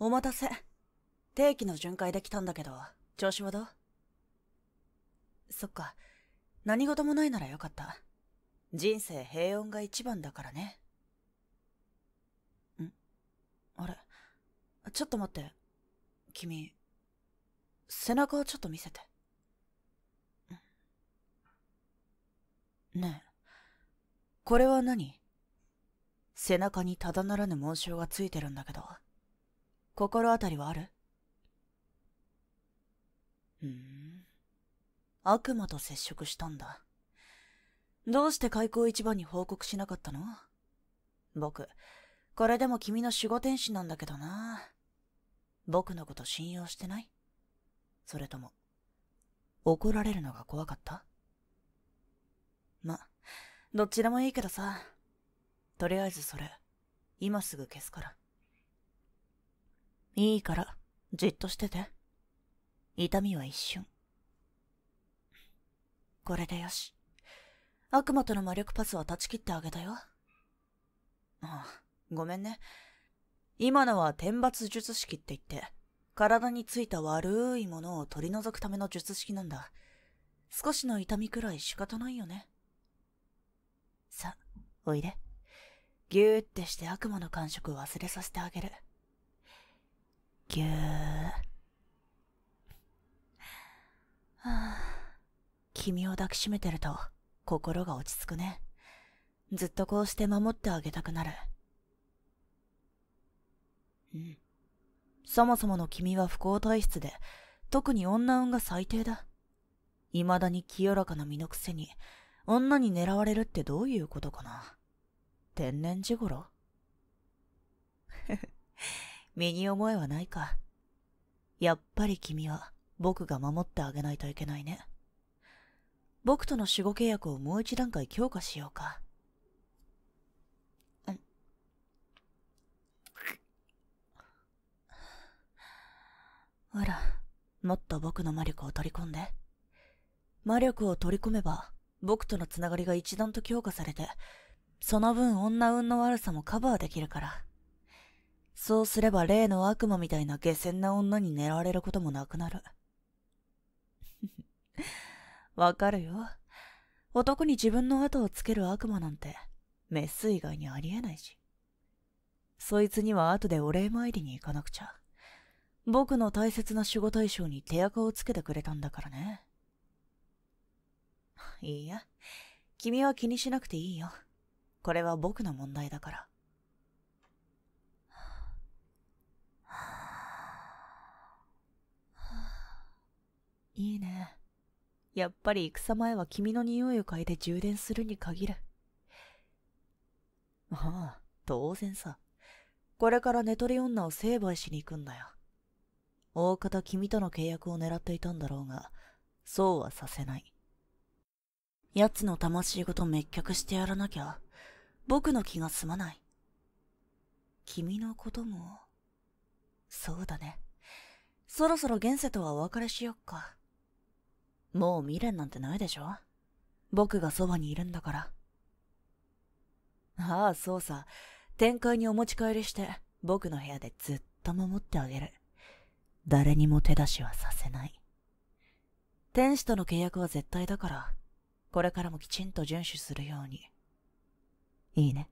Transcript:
お待たせ。定期の巡回で来たんだけど、調子はどうそっか。何事もないならよかった。人生平穏が一番だからね。んあれちょっと待って。君、背中をちょっと見せて。ねえ、これは何背中にただならぬ紋章がついてるんだけど。心当たりはあるふん。悪魔と接触したんだ。どうして開口一番に報告しなかったの僕、これでも君の守護天使なんだけどな。僕のこと信用してないそれとも、怒られるのが怖かったま、どっちでもいいけどさ。とりあえずそれ、今すぐ消すから。いいから、じっとしてて。痛みは一瞬。これでよし。悪魔との魔力パスは断ち切ってあげたよ。ああ、ごめんね。今のは天罰術式って言って、体についた悪いものを取り除くための術式なんだ。少しの痛みくらい仕方ないよね。さ、おいで。ぎゅーってして悪魔の感触を忘れさせてあげる。ぎゅー君を抱きしめてると心が落ち着くねずっとこうして守ってあげたくなるうんそもそもの君は不幸体質で特に女運が最低だ未だに清らかな身のくせに女に狙われるってどういうことかな天然地頃身に覚えはないか。やっぱり君は僕が守ってあげないといけないね。僕との守護契約をもう一段階強化しようか。うん。あら、もっと僕の魔力を取り込んで。魔力を取り込めば、僕とのつながりが一段と強化されて、その分女運の悪さもカバーできるから。そうすれば例の悪魔みたいな下船な女に狙われることもなくなる。わかるよ。男に自分の後をつける悪魔なんて、メス以外にありえないし。そいつには後でお礼参りに行かなくちゃ。僕の大切な守護対象に手垢をつけてくれたんだからね。いいや、君は気にしなくていいよ。これは僕の問題だから。やっぱり戦前は君の匂いを嗅いで充電するに限る。ああ、当然さ。これから寝取り女を成敗しに行くんだよ。大方君との契約を狙っていたんだろうが、そうはさせない。奴の魂ごと滅却してやらなきゃ、僕の気が済まない。君のことも、そうだね。そろそろ現世とはお別れしよっか。もう未練なんてないでしょ僕がそばにいるんだから。ああ、そうさ。展開にお持ち帰りして、僕の部屋でずっと守ってあげる。誰にも手出しはさせない。天使との契約は絶対だから、これからもきちんと遵守するように。いいね。